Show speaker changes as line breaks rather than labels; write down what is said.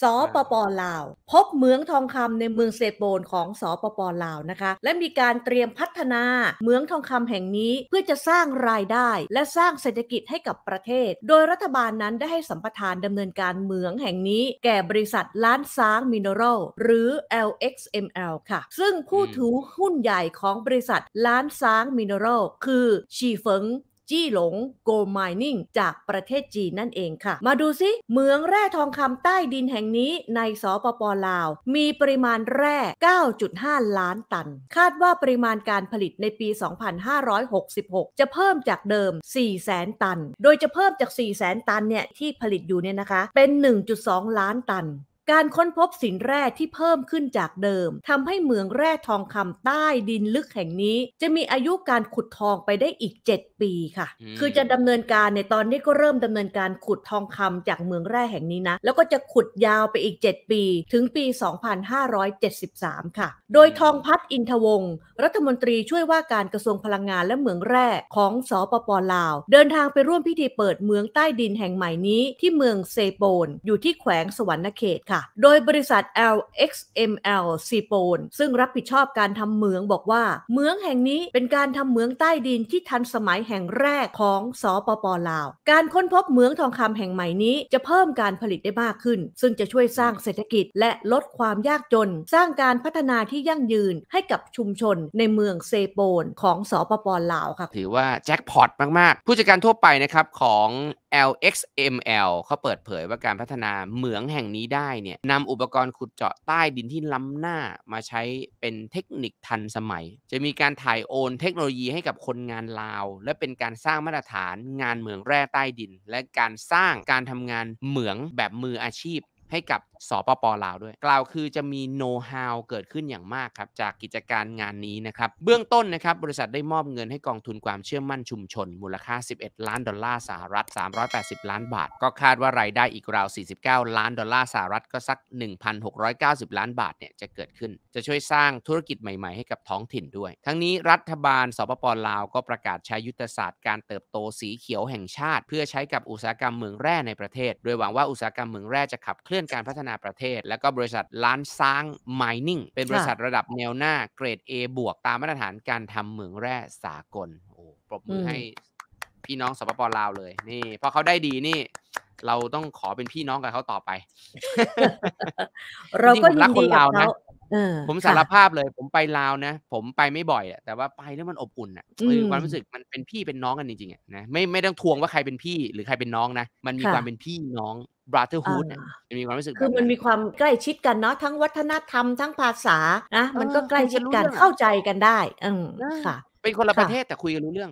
สปปลาวพบเหมืองทองคำในเมืองเซโปนของสปปลาวนะคะ และมีการเตรียมพัฒนาเหมืองทองคำแห่งนี้เพื่อจะสร้างรายได้และสร้างเศรษฐกิจให้กับประเทศ โดยรัฐบาลนั้นได้ให้สัมปทานดำเนินการเหมืองแห่งนี้ แก่บริษัทล้านซางมินเนอรัลหรือ LXML ค่ะ ซึ่งผู้ถือหุ้นใหญ่ของบริษัท ล้านซางมินเนอรัลคือชีเฟิงจี้หลง Gold Mining จากประเทศจีนนั่นเองค่ะ มาดูซิเมืองแร่ทองคำใต้ดินแห่งนี้ในสปปลาว มีปริมาณแร่ 9.5 ล้านตัน คาดว่าปริมาณการผลิตในปี 2566 จะเพิ่มจากเดิม 4 0 0 0 0ตัน โดยจะเพิ่มจาก 4แ0 0 0 0 ตันเนี่ยที่ผลิตอยู่เนี่ยนะคะเป็น 1.2 ล้านตันการค้นพบสินแร่ที่เพิ่มขึ้นจากเดิม ทำให้เหมืองแร่ทองคำใต้ดินลึกแห่งนี้ จะมีอายุการขุดทองไปได้อีก 7 ปีค่ะ คือจะดำเนินการในตอนนี้ก็เริ่มดำเนินการขุดทองคำจากเมืองแร่แห่งนี้นะ แล้วก็จะขุดยาวไปอีก 7 ปี ถึงปี 2573 ค่ะ โดยทองพัดอินทวงศ์รัฐมนตรีช่วยว่าการกระทรวงพลังงานและเหมืองแร่ของสปปลาว เดินทางไปร่วมพิธีเปิดเมืองใต้ดินแห่งใหม่นี้ ที่เมืองเซโปนอยู่ที่แขวงสวรรณเขตค่ะค่ะโดยบริษัท LXML ซีโปนซึ่งรับผิดชอบการทำเหมืองบอกว่าเหมืองแห่งนี้เป็นการทำเหมืองใต้ดินที่ทันสมัยแห่งแรกของสปปลาว การค้นพบเหมืองทองคำแห่งใหม่นี้จะเพิ่มการผลิตได้มากขึ้น ซึ่งจะช่วยสร้างเศรษฐกิจและลดความยากจน สร้างการพัฒนาที่ยั่งยืนให้กับชุมชนในเมืองเซโปนของสปปลาวค่ะ
ถือว่าแจ็คพอตมากๆ ผู้จัดการทั่วไปนะครับของ LXML เขาเปิดเผยว่าการพัฒนาเหมืองแห่งนี้ได้เนี่ยนำอุปกรณ์ขุดเจาะใต้ดินที่ล้ำหน้ามาใช้เป็นเทคนิคทันสมัย จะมีการถ่ายโอนเทคโนโลยีให้กับคนงานลาว และเป็นการสร้างมาตรฐานงานเหมืองแร่ใต้ดิน และการสร้างการทำงานเหมืองแบบมืออาชีพให้กับสปปลาวด้วย กล่าวคือจะมีโน้ตฮาวเกิดขึ้นอย่างมากครับ จากกิจการงานนี้นะครับ เบื้องต้นนะครับ บริษัทได้มอบเงินให้กองทุนความเชื่อมั่นชุมชน มูลค่า 11 ล้านดอลลาร์สหรัฐ 380 ล้านบาท ก็คาดว่ารายได้อีกราว 49 ล้านดอลลาร์สหรัฐก็สัก 1,690 ล้านบาทเนี่ยจะเกิดขึ้น จะช่วยสร้างธุรกิจใหม่ ๆให้กับท้องถิ่นด้วย ทั้งนี้รัฐบาลสปปลาวก็ประกาศใช้ยุทธศาสตร์การเติบโตสีเขียวแห่งชาติ เพื่อใช้กับอุตสาหกรรมเมืองแร่ในประเทศโดยหวังว่าอุตสาหกรรมเมืองแร่จะขับเคลืื่อนการพัฒนาประเทศแล้วก็บริษัทล้านซ้างไมนิ่งเป็นบริษัทระดับแนวหน้า เกรด A บวกตามมาตรฐานการทำเหมืองแร่สากลโอ้ปรบมือให้ พี่น้องสปปลาวเลยนี่พอเขาได้ดีนี่ เราต้องขอเป็นพี่น้องกับเขาต่อไป เราก็รักคนลาวนะผมสารภาพเลย ผมไปลาวนะผมไปไม่บ่อยอะแต่ว่าไปแล้วมันอบอุ่นอะคือความรู้สึกมันเป็นพี่เป็นน้องกันจริงๆอะนะไม่ไม่ต้องทวงว่าใครเป็นพี่หรือใครเป็นน้องนะมันมีความเป็นพี่น้องบราเธอร์ฮูดมีความรู้สึกคือมัน
มีความใกล้ชิดกันเนาะทั้งวัฒนธรรมทั้งภาษานะมันก็ใกล้ชิดกัน เข้าใจกันได้อืมค่ะเป็นคนละประเทศแต่คุยกันรู้เรื่อง